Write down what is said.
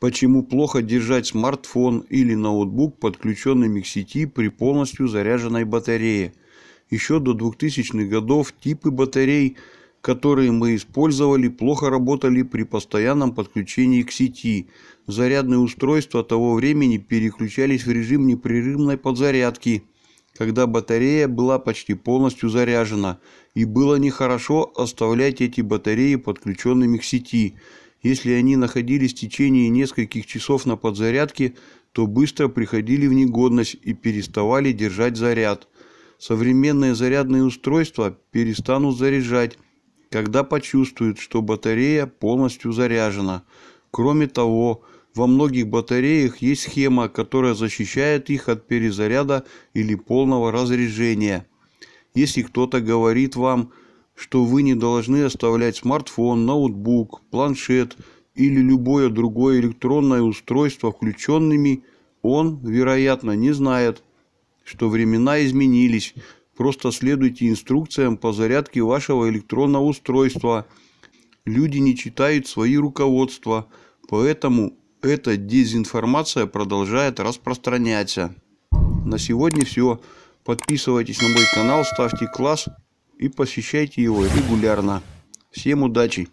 Почему плохо держать смартфон или ноутбук подключенными к сети при полностью заряженной батарее? Еще до 2000-х годов типы батарей, которые мы использовали, плохо работали при постоянном подключении к сети. Зарядные устройства того времени переключались в режим непрерывной подзарядки, когда батарея была почти полностью заряжена, и было нехорошо оставлять эти батареи подключенными к сети – если они находились в течение нескольких часов на подзарядке, то быстро приходили в негодность и переставали держать заряд. Современные зарядные устройства перестанут заряжать, когда почувствуют, что батарея полностью заряжена. Кроме того, во многих батареях есть схема, которая защищает их от перезаряда или полного разряжения. Если кто-то говорит вам – что вы не должны оставлять смартфон, ноутбук, планшет или любое другое электронное устройство включенными, он, вероятно, не знает, что времена изменились. Просто следуйте инструкциям по зарядке вашего электронного устройства. Люди не читают свои руководства, поэтому эта дезинформация продолжает распространяться. На сегодня все. Подписывайтесь на мой канал, ставьте класс и посещайте его регулярно. Всем удачи!